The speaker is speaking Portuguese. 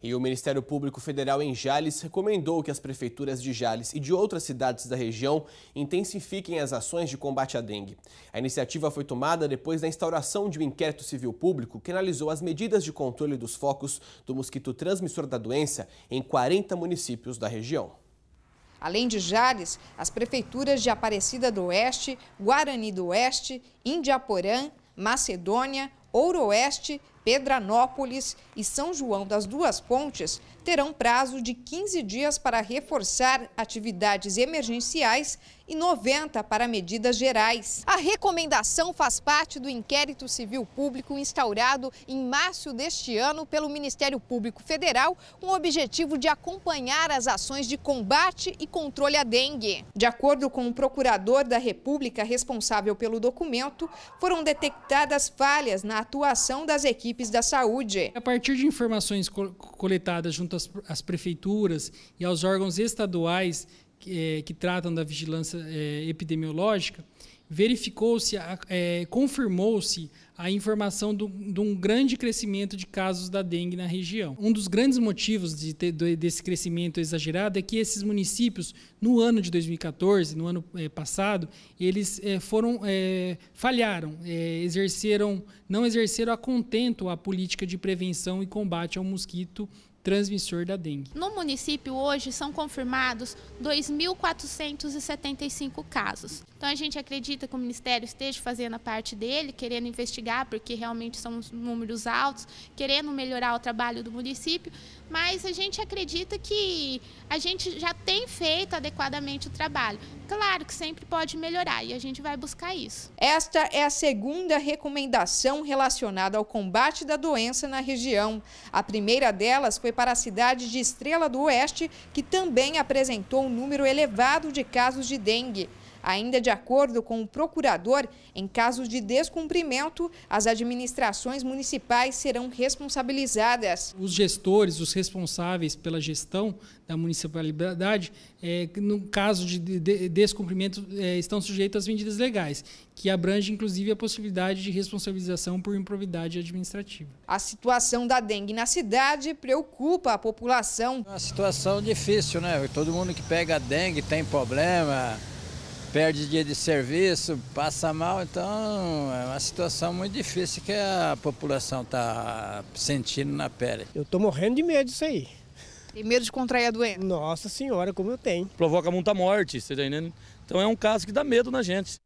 E o Ministério Público Federal em Jales recomendou que as prefeituras de Jales e de outras cidades da região intensifiquem as ações de combate à dengue. A iniciativa foi tomada depois da instauração de um inquérito civil público que analisou as medidas de controle dos focos do mosquito transmissor da doença em 40 municípios da região. Além de Jales, as prefeituras de Aparecida do Oeste, Guarani do Oeste, Indiaporã, Macedônia, Ouroeste, Pedranópolis e São João das Duas Pontes terão prazo de 15 dias para reforçar atividades emergenciais e 90 para medidas gerais. A recomendação faz parte do inquérito civil público instaurado em março deste ano pelo Ministério Público Federal, com o objetivo de acompanhar as ações de combate e controle à dengue. De acordo com o procurador da República responsável pelo documento, foram detectadas falhas na atuação das equipes equipes da saúde. A partir de informações coletadas junto às, às prefeituras e aos órgãos estaduais que, é, que tratam da vigilância é, epidemiológica, verificou-se, é, confirmou-se a informação de um grande crescimento de casos da dengue na região. Um dos grandes motivos de ter, de, desse crescimento exagerado é que esses municípios, no ano de 2014, no ano é, passado, eles é, foram é, falharam, é, exerceram, não exerceram a contento a política de prevenção e combate ao mosquito transmissor da dengue. No município hoje são confirmados 2.475 casos. Então a gente acredita que o Ministério esteja fazendo a parte dele, querendo investigar, porque realmente são números altos, querendo melhorar o trabalho do município, mas a gente acredita que a gente já tem feito adequadamente o trabalho. Claro que sempre pode melhorar e a gente vai buscar isso. Esta é a segunda recomendação relacionada ao combate da doença na região. A primeira delas foi foi para a cidade de Estrela do Oeste, que também apresentou um número elevado de casos de dengue. Ainda de acordo com o procurador, em casos de descumprimento, as administrações municipais serão responsabilizadas. Os gestores, os responsáveis pela gestão da municipalidade, é, no caso de descumprimento, é, estão sujeitos às medidas legais, que abrange inclusive a possibilidade de responsabilização por improvidade administrativa. A situação da dengue na cidade preocupa a população. É uma situação difícil, né? Todo mundo que pega dengue tem problema perde dia de serviço, passa mal, então é uma situação muito difícil que a população está sentindo na pele. Eu estou morrendo de medo disso aí. Tem medo de contrair a doença? Nossa senhora, como eu tenho. Provoca muita morte, você tá entendendo? Então é um caso que dá medo na gente.